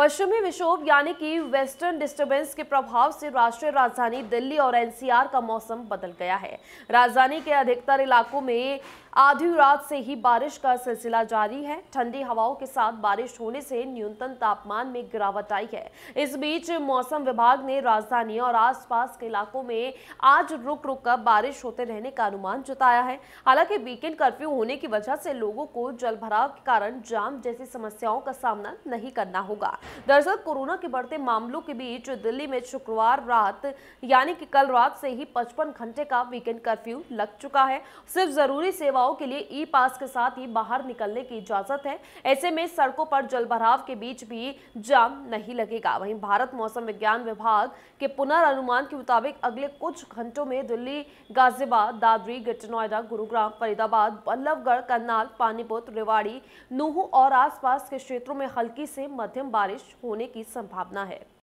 पश्चिमी विक्षोभ यानी कि वेस्टर्न डिस्टरबेंस के प्रभाव से राष्ट्रीय राजधानी दिल्ली और एनसीआर का मौसम बदल गया है राजधानी के अधिकतर इलाकों में आधी रात से ही बारिश का सिलसिला जारी है ठंडी हवाओं के साथ बारिश होने से न्यूनतम तापमान में गिरावट आई है इस बीच मौसम विभाग ने राजधानी और आसपास के इलाकों में आज रुक रुक कर बारिश होते रहने का अनुमान जताया है हालांकि वीकेंड कर्फ्यू होने की वजह से लोगों को जलभराव के कारण जाम जैसी समस्याओं का सामना नहीं करना होगा दरअसल कोरोना के बढ़ते मामलों के बीच दिल्ली में शुक्रवार रात यानी कि कल रात से ही पचपन घंटे का वीकेंड कर्फ्यू लग चुका है सिर्फ जरूरी सेवाओं युवाओं के लिए ई पास के साथ ही बाहर निकलने की इजाजत है ऐसे में सड़कों पर जलभराव के बीच भी जाम नहीं लगेगा वहीं भारत मौसम विज्ञान विभाग के पुनर्नुमान के मुताबिक अगले कुछ घंटों में दिल्ली गाजियाबाद दादरी ग्रेटर नोएडा गुरुग्राम फरीदाबाद बल्लभगढ़ करनाल पानीपत रेवाड़ी नूह और आसपास के क्षेत्रों में हल्की से मध्यम बारिश होने की संभावना है